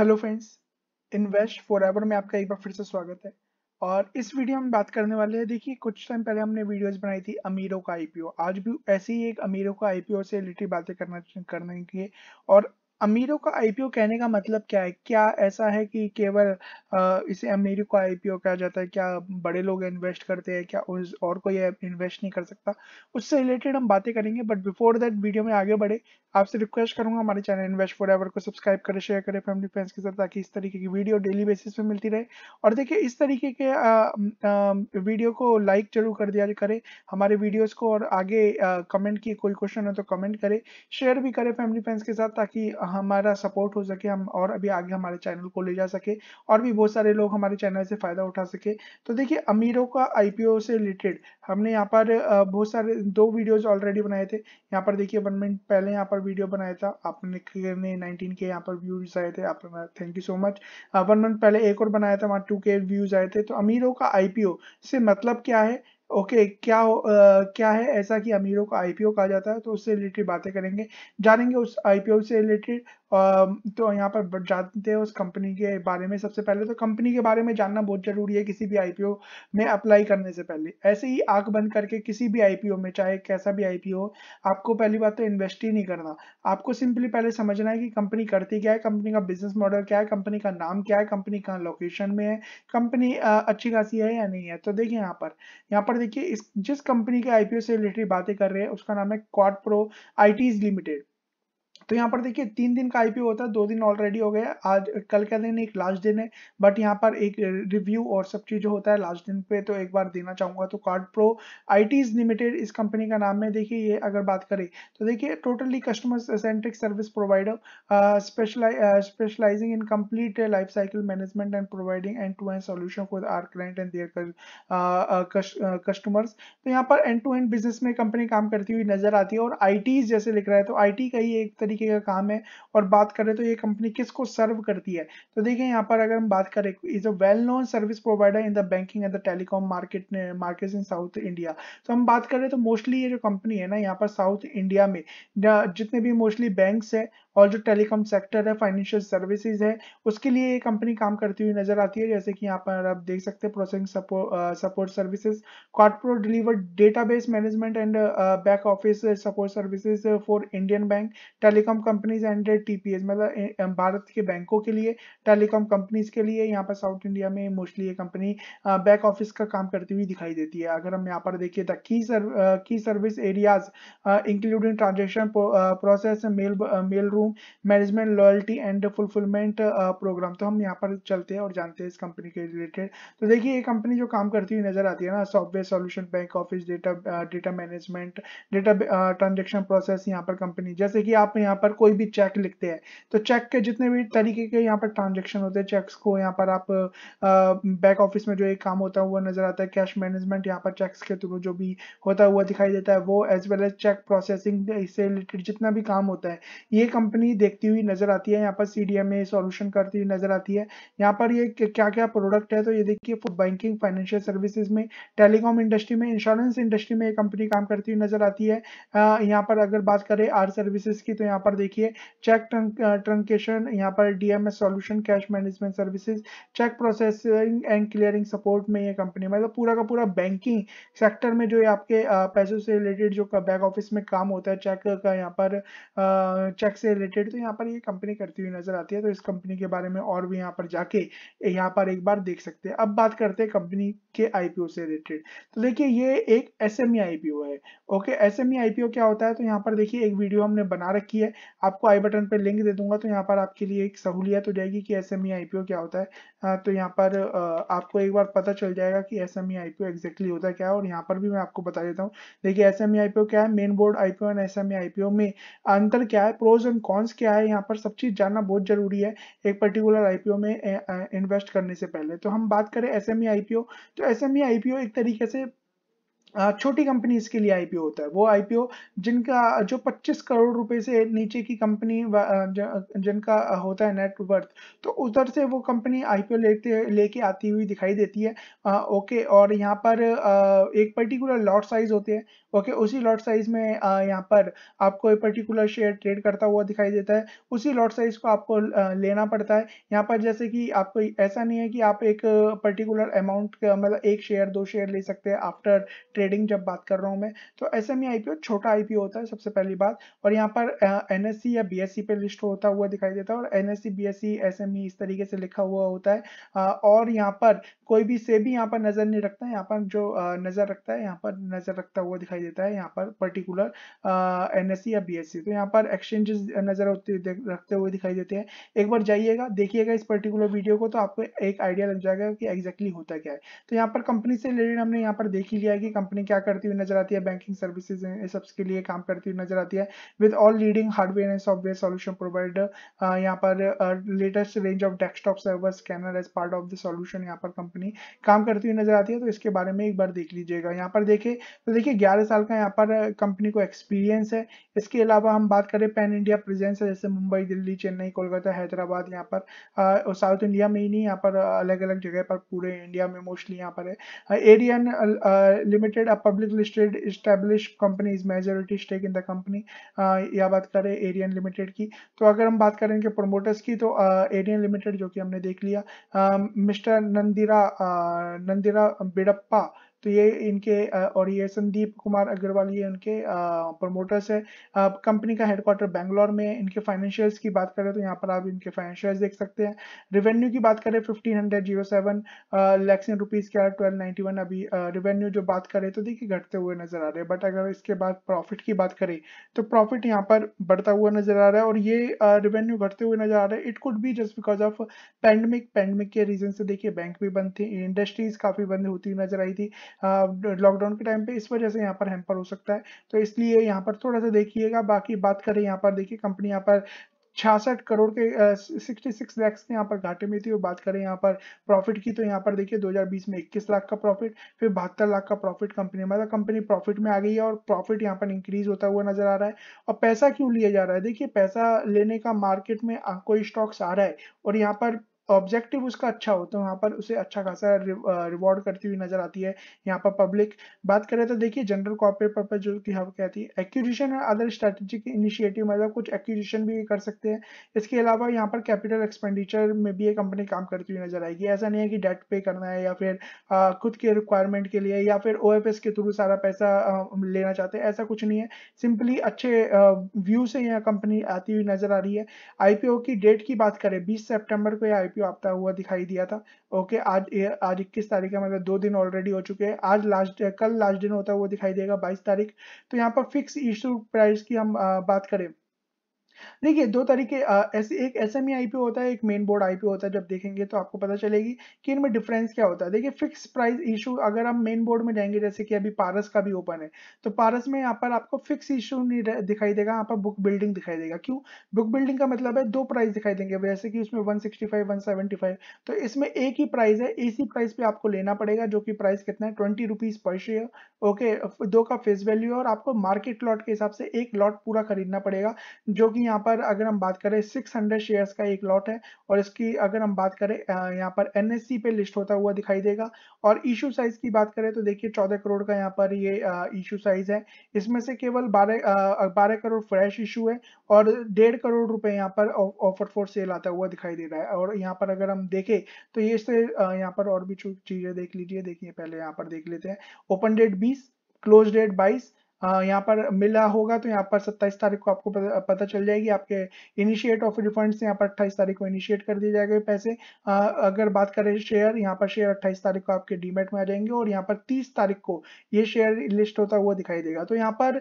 hello friends invest for ever में आपका एक बार फिर से स्वागत है और इस वीडियो में बात करने वाले हैं देखिए कुछ टाइम पहले हमने वीडियोस बनाई थी अमीरों का आईपीओ आज भी ऐसे ही एक अमीरों का आईपीओ से रिलेटेड बातें करना करने की है और अमीरों का आईपीओ कहने का मतलब क्या है क्या ऐसा है कि केवल इसे अमीरों का आईपीओ कहा जाता है क्या बड़े लोग इन्वेस्ट करते हैं क्या उस और कोई इन्वेस्ट नहीं कर सकता उससे रिलेटेड हम बातें करेंगे बट बिफोर दैट वीडियो में आगे बढ़े आपसे रिक्वेस्ट करूंगा हमारे चैनल इन्वेस्ट फॉर को सब्सक्राइब करें शेयर करें फैमिली फ्रेंड्स के साथ ताकि इस तरीके की वीडियो डेली बेसिस पे मिलती रहे और देखिए इस तरीके के आ, आ, वीडियो को लाइक जरूर कर दिया करें हमारे वीडियोस को और आगे कमेंट की कोई क्वेश्चन हो तो कमेंट करें शेयर भी करें फैमिली फ्रेंड्स के साथ ताकि हमारा सपोर्ट हो सके हम और अभी आगे हमारे चैनल को ले जा सके और भी बहुत सारे लोग हमारे चैनल से फायदा उठा सके तो देखिए अमीरों का आईपीओ से रिलेटेड हमने यहाँ पर बहुत सारे दो वीडियोज ऑलरेडी बनाए थे यहाँ पर देखिए वन मिनट पहले यहाँ पर वीडियो बनाया था आपने नाइनटीन के यहाँ पर व्यूज आए थे आप thank you so much one month पहले एक और बनाया था वहाँ टू के व्यूज आए थे तो अमीरों का आईपीओ से मतलब क्या है ओके okay, क्या आ, क्या है ऐसा कि अमीरों का आईपीओ कहा जाता है तो उससे रिलेटेड बातें करेंगे जानेंगे उस आईपीओ से रिलेटेड तो यहाँ पर जानते हैं उस कंपनी के बारे में सबसे पहले तो कंपनी के बारे में जानना बहुत जरूरी है किसी भी आईपीओ में अप्लाई करने से पहले ऐसे ही आग बंद करके किसी भी आईपीओ में चाहे कैसा भी आईपीओ आपको पहली बात तो इन्वेस्ट ही नहीं करना आपको सिंपली पहले समझना है कि कंपनी करती क्या है कंपनी का बिजनेस मॉडल क्या है कंपनी का नाम क्या है कंपनी कहाँ लोकेशन में है कंपनी अच्छी खासी है या नहीं है तो देखिए यहाँ पर यहाँ पर देखिए इस जिस कंपनी के आईपीओ से रिलेटेड बातें कर रहे हैं उसका नाम है क्वाड प्रो आई लिमिटेड तो यहाँ पर देखिए तीन दिन का आईपीओ होता है दो दिन ऑलरेडी हो गया आज कल का दिन एक लास्ट दिन है बट यहाँ पर एक रिव्यू और सब चीज होता है लास्ट दिन पे तो एक बार देना चाहूंगा तो कार्ड प्रो आई लिमिटेड इस कंपनी का नाम है देखिए ये अगर बात करें तो देखिए totally customer centric service provider specialising in complete life cycle management and providing end to end solution for our client and their customers तो यहाँ पर एंड टू एंड बिजनेस में कंपनी काम करती हुई नजर आती है और आई जैसे लिख रहा है तो आई का ही एक तरीके तरीके का काम है और बात करें तो ये कंपनी किसको सर्व करती है तो देखिए यहाँ पर अगर हम बात करें is a well known service provider in the banking and the telecom market market in South India तो हम बात करें तो मोस्टली ये जो कंपनी है ना यहाँ पर साउथ इंडिया में जितने भी मोस्टली बैंक है और जो टेलीकॉम सेक्टर है फाइनेंशियल सर्विसेज है उसके लिए ये कंपनी काम करती हुई नजर आती है जैसे कि यहाँ पर आप देख सकते हैं processing support services corporate deliver database management and back office support services for Indian bank telecom companies and TPS मतलब भारत के बैंकों के लिए टेलीकॉम कंपनीज के लिए यहाँ पर साउथ इंडिया में मोस्टली ये कंपनी बैक ऑफिस का काम करती हुई दिखाई देती है अगर हम यहाँ पर देखिए द की सर्व, की service areas including transaction process mail mail room हूँ management loyalty and fulfilment programme तो हम यहाँ पर चलते हैं और जानते हैं इस कंपनी के रिलेटेड तो देखिए ये कंपनी जो काम करती हुई नजर आती है ना software solution bank office data data management data transaction process यहाँ पर कंपनी जैसे कि आप यहाँ पर कोई भी चेक लिखते हैं तो चेक के जितने भी तरीके के यहाँ पर ट्रांजेक्शन होते हैं चेक्स को यहाँ पर आप बैक uh, ऑफिस में जो एक काम होता है वो नजर आता है कैश मैनेजमेंट यहाँ पर चेक्स के थ्रू जो भी होता हुआ दिखाई देता है वो as well as cheque processing इससे रिलेटेड जितना भी काम होता है ये कंपनी कंपनी देखती हुई नजर आती है यहाँ पर सीडीएमए सॉल्यूशन करती हुई नजर आती है यहाँ पर ये क्या क्या प्रोडक्ट है तो ये देखिए फूड बैंकिंग फाइनेंशियल सर्विसेज में टेलीकॉम इंडस्ट्री में इंश्योरेंस इंडस्ट्री में ये कंपनी काम करती हुई नजर आती है यहाँ पर अगर बात करें आर सर्विसेज की तो यहाँ पर देखिए चेक ट्रंकेशन यहाँ पर DMS solution cash management services cheque processing and clearing support में ये कंपनी मतलब पूरा का पूरा बैंकिंग सेक्टर में जो आपके पैसों से रिलेटेड जो बैक ऑफिस में काम होता है चेक का यहाँ पर चेक से रिलेटेड तो यहाँ पर ये कंपनी करती हुई नजर आती है तो इस कंपनी के बारे में और भी यहाँ पर जाके यहाँ पर एक बार देख सकते हैं अब बात करते हैं कंपनी के आईपीओ से रिलेटेड तो देखिए ये एक एस एम e है ओके एस एम क्या होता है तो यहाँ पर देखिए एक वीडियो हमने बना रखी है आपको आई बटन पर लिंक दे दूंगा तो यहाँ पर आपके लिए एक सहूलियत हो जाएगी कि एस एम e क्या होता है हाँ, तो यहाँ पर आपको एक बार पता चल जाएगा कि एस एम एग्जैक्टली होता क्या है और यहाँ पर भी मैं आपको बता देता हूँ देखिए एस एम e क्या है main board IPO and S M में अंतर क्या है प्रोज एंड कॉन्स क्या है यहाँ पर सब चीज जानना बहुत जरूरी है एक पर्टिकुलर आईपीओ में इन्वेस्ट करने से पहले तो हम बात करें एस एम e तो एस एम e एक तरीके से छोटी कंपनीज के लिए आईपीओ होता है वो आईपीओ जिनका जो 25 करोड़ रुपए से नीचे की कंपनी जिनका होता है नेटवर्थ तो उधर से वो कंपनी आईपीओ लेते लेके आती हुई दिखाई देती है आ, ओके और यहाँ पर आ, एक पर्टिकुलर लॉट साइज होते हैं ओके उसी लॉट साइज में यहाँ पर आपको एक पर्टिकुलर शेयर ट्रेड करता हुआ दिखाई देता है उसी लॉट साइज को आपको लेना पड़ता है यहाँ पर जैसे कि आपको ऐसा नहीं है कि आप एक पर्टिकुलर अमाउंट मतलब एक शेयर दो शेयर ले सकते हैं आफ्टर ट्रेडिंग जब बात कर रहा हूँ मैं तो एस एम e छोटा आई होता है सबसे पहली बात और यहाँ पर एन e या बी e पे लिस्ट होता हुआ दिखाई देता है और एन एस सी इस तरीके से लिखा हुआ होता है और यहाँ पर कोई भी से भी यहाँ पर नजर नहीं रखता है यहाँ पर जो नजर रखता है यहाँ पर नजर रखता हुआ दिखाई देता है यहाँ पर पर्टिकुलर एन एस या बी तो यहाँ पर एक्सचेंजेस नजर होते रखते हुए दिखाई देते हैं एक बार जाइएगा देखिएगा इस पर्टिकुलर वीडियो को तो आपको एक आइडिया लग जाएगा कि एग्जैक्टली होता क्या है तो यहाँ पर कंपनी से रिलेटेड हमने यहाँ पर देख ही लिया है कि कंपनी क्या करती हुई नजर आती है बैंकिंग सर्विसेज सबस के लिए काम करती हुई नजर आती है with all leading hardware and software solution provider यहाँ पर latest range of desktop server scanner as part of the solution यहाँ पर कंपनी काम करती हुई नजर आती है तो इसके बारे में एक बार देख लीजिएगा यहाँ पर देखे तो देखिए ग्यारह साल का यहाँ पर कंपनी को एक्सपीरियंस है इसके अलावा हम बात करें पैन इंडिया प्रेजेंस है जैसे मुंबई दिल्ली चेन्नई कोलकाता हैदराबाद यहाँ पर साउथ इंडिया में ही नहीं यहाँ पर अलग अलग जगह पर पूरे इंडिया में मोस्टली यहाँ पर है Airan limited limited a public listed establish is majority stake in the company या बात करें एरियन लिमिटेड की तो अगर हम बात करें इनके प्रोमोटर्स की तो एरियन uh, लिमिटेड जो कि हमने देख लिया mister um, Nandira uh, Nandira Bidappa तो ये इनके और ये संदीप कुमार अग्रवाल ये उनके प्रमोटर्स है कंपनी का हेडक्वार्टर बैंगलोर में इनके फाइनेंशियल्स की बात करें तो यहाँ पर आप इनके फाइनेंशियल्स देख सकते हैं रेवेन्यू की बात करें fifteen hundred zero seven lakhs in rupees क्या ट्वेल्व नाइन्टी वन अभी रेवेन्यू जो बात करें तो देखिए घटते हुए नजर आ रहे हैं बट अगर इसके बाद प्रॉफिट की बात करें तो प्रॉफिट यहाँ पर बढ़ता हुआ नजर आ रहा है और ये रेवेन्यू घटते हुए नजर आ रहा है it could be just because of pandemic pandemic के रीजन से देखिए बैंक भी बंद थे इंडस्ट्रीज काफी बंद होती नजर आई थी लॉकडाउन के टाइम पे इस वजह से यहाँ पर हेम्पर हो सकता है तो इसलिए यहाँ पर थोड़ा सा देखिएगा बाकी बात करें यहाँ पर देखिए कंपनी यहाँ पर छियासठ करोड़ के सिक्सटी सिक्स लैक्स के यहाँ पर घाटे में थी और बात करें यहाँ पर प्रॉफिट की तो यहाँ पर देखिए 2020 में 21 लाख का प्रॉफिट फिर बहत्तर लाख का प्रॉफिट कंपनी मतलब कंपनी प्रॉफिट में आ गई है और प्रॉफिट यहाँ पर इंक्रीज होता हुआ नजर आ रहा है और पैसा क्यों लिया जा रहा है देखिए पैसा लेने का मार्केट में कोई स्टॉक्स आ रहा है और यहाँ पर ऑब्जेक्टिव उसका अच्छा हो तो वहाँ पर उसे अच्छा खासा रिवॉर्ड करती हुई नजर आती है यहाँ पर पब्लिक बात करें तो देखिए जनरल कॉर्पोरेट पर्पज जो कि हम कहती है एक्यूजिशन और अदर स्ट्रेटेजिक इनिशिएटिव मतलब कुछ एक्यूजिशन भी कर सकते हैं इसके अलावा यहाँ पर कैपिटल एक्सपेंडिचर में भी ये कंपनी काम करती हुई नजर आएगी ऐसा नहीं है कि डेट पे करना है या फिर आ, खुद के रिक्वायरमेंट के लिए या फिर ओ के थ्रू सारा पैसा आ, लेना चाहते हैं ऐसा कुछ नहीं है सिंपली अच्छे व्यू से यह कंपनी आती हुई नजर आ रही है आईपीओ की डेट की बात करें बीस सेप्टेम्बर को यह क्यू आपता हुआ दिखाई दिया था ओके आज आज इक्कीस तारीख है मतलब दो दिन ऑलरेडी हो चुके हैं आज लास्ट कल लास्ट दिन होता हुआ दिखाई देगा बाईस तारीख तो यहाँ पर फिक्स इशू प्राइस की हम बात करें देखिए दो तरीके ऐसे एक एस एम आईपीओ होता है एक मेन बोर्ड आईपीओ होता है जब देखेंगे तो आपको पता चलेगी कि इनमें डिफरेंस क्या होता है देखिए फिक्स प्राइस इशू अगर हम मेन बोर्ड में जाएंगे जैसे कि अभी पारस का भी ओपन है तो पारस में यहाँ पर आपको फिक्स इशू नहीं दिखाई देगा यहाँ पर बुक बिल्डिंग दिखाई देगा क्यों बुक बिल्डिंग का मतलब है दो प्राइस दिखाई देंगे जैसे कि उसमें वन सिक्सटी तो इसमें एक ही प्राइस है इसी प्राइस पे आपको लेना पड़ेगा जो कि प्राइस कितना है twenty rupees per share okay दो का फेस वैल्यू और आपको मार्केट लॉट के हिसाब से एक लॉट पूरा खरीदना पड़ेगा जो कि यहाँ पर अगर हम बात करें 600 शेयर्स का एक लॉट है और इसकी अगर हम बात करें यहाँ पर एन e पे लिस्ट होता हुआ दिखाई देगा और इशू साइज की बात करें तो देखिए 14 करोड़ का यहाँ पर ये इशू साइज है इसमें से केवल 12 बारह करोड़ फ्रेश इशू है और डेढ़ करोड़ रुपए यहाँ पर ऑफर फॉर सेल आता हुआ दिखाई दे रहा है और यहाँ पर अगर हम देखें तो ये से यहाँ पर और भी चीजें देख लीजिए देखिए पहले यहाँ पर देख लेते हैं ओपन डेट बीस क्लोज डेट बाईस यहाँ पर मिला होगा तो यहाँ पर सत्ताईस तारीख को आपको पता चल जाएगी आपके इनिशिएट ऑफ रिफंड यहाँ पर अट्ठाईस तारीख को इनिशिएट कर दिए जाएंगे पैसे अगर बात करें शेयर यहाँ पर शेयर अट्ठाईस तारीख को आपके डीमेट में आ जाएंगे और यहाँ पर तीस तारीख को ये शेयर लिस्ट होता हुआ दिखाई देगा तो यहाँ पर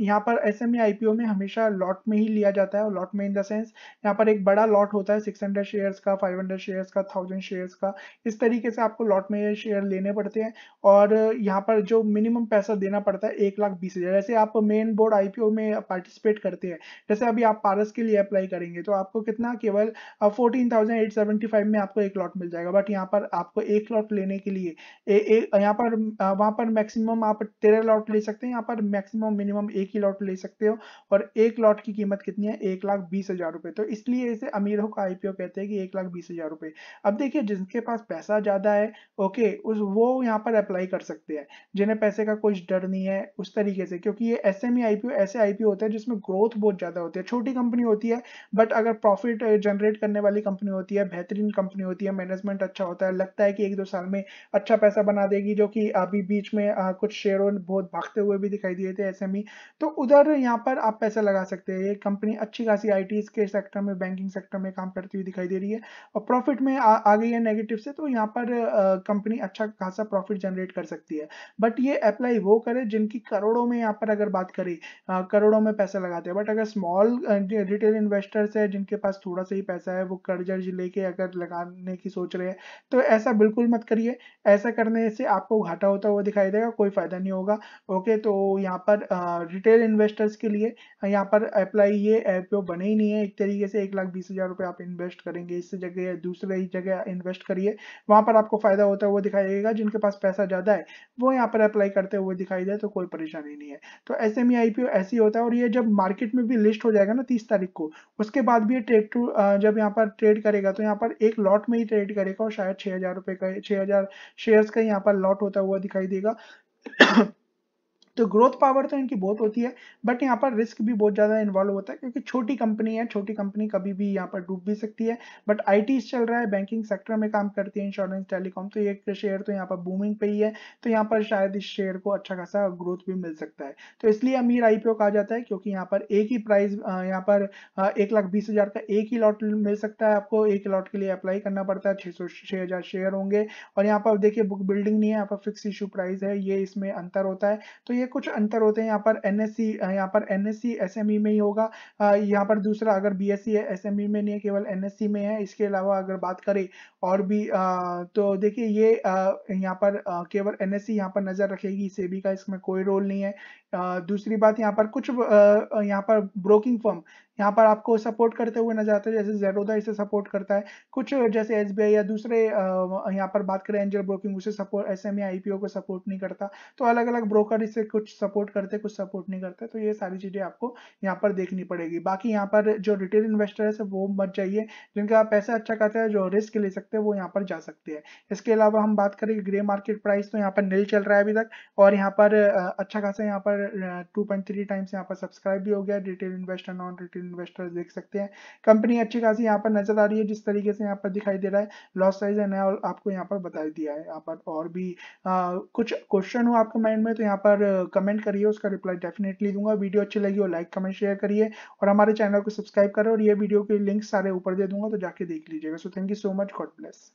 यहाँ पर एस एम में हमेशा लॉट में ही लिया जाता है लॉट में इन द सेंस यहाँ पर एक बड़ा लॉट होता है सिक्स हंड्रेड का फाइव हंड्रेड का थाउजेंड शेयर का इस तरीके से आपको लॉट में शेयर लेने पड़ते हैं और यहाँ पर जो मिनिमम पैसा देना पड़ता है एक लाख बीस हजार जैसे आप मेन बोर्ड आईपीओ में पार्टिसिपेट करते हैं जैसे अभी आप पारस के लिए अप्लाई करेंगे तो आपको कितना केवल fourteen thousand eight seventy five में आपको एक लॉट मिल जाएगा बट यहाँ पर आपको एक लॉट लेने के लिए यहाँ पर वहाँ पर मैक्सिमम आप तेरह लॉट ले सकते हैं यहाँ पर मैक्सिमम मिनिमम एक ही लॉट ले सकते हो और एक लॉट की कीमत कितनी है एक लाख बीस हजार रुपए तो इसलिए इसे अमीरों का आईपीओ कहते हैं कि एक लाख बीस हजार रुपए अब देखिए जिनके पास पैसा ज़्यादा है ओके उस वो यहाँ पर अप्लाई कर सकते हैं जिन्हें पैसे का कुछ डर नहीं है उस तरीके तरीके से क्योंकि ये एस एम e, ऐसे आईपीओ होते हैं जिसमें ग्रोथ बहुत ज़्यादा होती है छोटी कंपनी होती है बट अगर प्रॉफिट जनरेट करने वाली कंपनी होती है बेहतरीन कंपनी होती है मैनेजमेंट अच्छा होता है लगता है कि एक दो साल में अच्छा पैसा बना देगी जो कि अभी बीच में आ, कुछ शेयरों बहुत भागते हुए भी दिखाई दिए थे एस e, तो उधर यहाँ पर आप पैसा लगा सकते हैं ये कंपनी अच्छी खासी आई के सेक्टर में बैंकिंग सेक्टर में काम करती हुई दिखाई दे रही है और प्रॉफिट में आ, आ गई है नेगेटिव से तो यहाँ पर कंपनी अच्छा खासा प्रॉफिट जनरेट कर सकती है बट ये अप्लाई वो करे जिनकी करोड़ों करोड़ों में यहाँ पर अगर बात करें करोड़ों में पैसा लगाते हैं बट अगर स्मॉल रिटेल इन्वेस्टर्स है जिनके पास थोड़ा सा ही पैसा है वो कर्ज अर्ज लेके अगर लगाने की सोच रहे हैं तो ऐसा बिल्कुल मत करिए ऐसा करने से आपको घाटा होता हुआ दिखाई देगा कोई फायदा नहीं होगा ओके तो यहाँ पर रिटेल इन्वेस्टर्स के लिए यहाँ पर अप्लाई ये एफ तो बने ही नहीं है एक तरीके से एक लाख बीस हजार रुपये आप इन्वेस्ट करेंगे इस जगह या दूसरे जगह इन्वेस्ट करिए वहाँ पर आपको फायदा होता हुआ दिखाई देगा जिनके पास पैसा ज़्यादा है वो यहाँ पर अप्लाई करते हुए दिखाई दे तो कोई परेशानी जरूरी नहीं है तो ऐसे में आईपीओ ऐसे ही होता है और ये जब मार्केट में भी लिस्ट हो जाएगा ना तीस तारीख को उसके बाद भी ये ट्रेड टू जब यहाँ पर ट्रेड करेगा तो यहाँ पर एक लॉट में ही ट्रेड करेगा और शायद छः हजार रुपये का छः हजार शेयर्स का यहाँ पर लॉट होता हुआ दिखाई देगा तो ग्रोथ पावर तो इनकी बहुत होती है बट यहाँ पर रिस्क भी बहुत ज़्यादा इन्वॉल्व होता है क्योंकि छोटी कंपनी है छोटी कंपनी कभी भी यहाँ पर डूब भी सकती है बट आई चल रहा है बैंकिंग सेक्टर में काम करती है इंश्योरेंस टेलीकॉम तो ये शेयर तो यहाँ पर बूमिंग पे ही है तो यहाँ पर शायद इस शेयर को अच्छा खासा ग्रोथ भी मिल सकता है तो इसलिए अमीर आईपीओ कहा जाता है क्योंकि यहाँ पर एक ही प्राइस यहाँ पर एक लाख बीस हजार का एक ही लॉट मिल सकता है आपको एक लॉट के लिए अप्लाई करना पड़ता है छः सौ छह हजार शेयर होंगे और यहाँ पर देखिए बुक बिल्डिंग नहीं है यहाँ पर फिक्स इशू प्राइस है ये इसमें अंतर होता है तो ये ये कुछ अंतर होते हैं यहाँ पर एन एस सी यहाँ पर N S C S M E में ही होगा यहाँ पर दूसरा अगर B S C S M E में नहीं है केवल एन एस सी में है इसके अलावा अगर बात करें और भी तो देखिए ये यहाँ पर केवल एन एस सी यहाँ पर नज़र रखेगी सेबी का इसमें कोई रोल नहीं है दूसरी बात यहाँ पर कुछ यहाँ पर ब्रोकिंग फर्म यहाँ पर आपको सपोर्ट करते हुए नजर आते हैं जैसे जेरोदा इसे सपोर्ट करता है कुछ जैसे एस या दूसरे यहाँ पर बात करें एंजल ब्रोकिंग उसे सपोर्ट एस एम आईपीओ को सपोर्ट नहीं करता तो अलग अलग ब्रोकर इसे कुछ सपोर्ट करते कुछ सपोर्ट नहीं करते तो ये सारी चीजें आपको यहाँ पर देखनी पड़ेगी बाकी यहाँ पर जो रिटेल इन्वेस्टर है वो मत जाइए जिनका पैसा अच्छा खाते हैं जो रिस्क ले सकते हैं वो यहाँ पर जा सकते हैं इसके अलावा हम बात करें ग्रे मार्केट प्राइस तो यहाँ पर नील चल रहा है अभी तक और यहाँ पर अच्छा खासा यहाँ पर टू पॉइंट थ्री टाइम्स यहाँ पर सब्सक्राइब भी हो गया retail investor non retail investor देख सकते हैं कंपनी अच्छी खासी यहाँ पर नजर आ रही है जिस तरीके से यहाँ पर दिखाई दे रहा है लॉस साइज है नया आपको यहाँ पर बता दिया है यहाँ पर और भी आ, कुछ क्वेश्चन हो आपके माइंड में तो यहाँ पर कमेंट करिए उसका रिप्लाई डेफिनेटली दूंगा वीडियो अच्छी लगी हो लाइक कमेंट शेयर करिए और हमारे चैनल को सब्सक्राइब करें और ये वीडियो के लिंक सारे ऊपर दे दूंगा तो जाके देख लीजिएगा so thank you so much God bless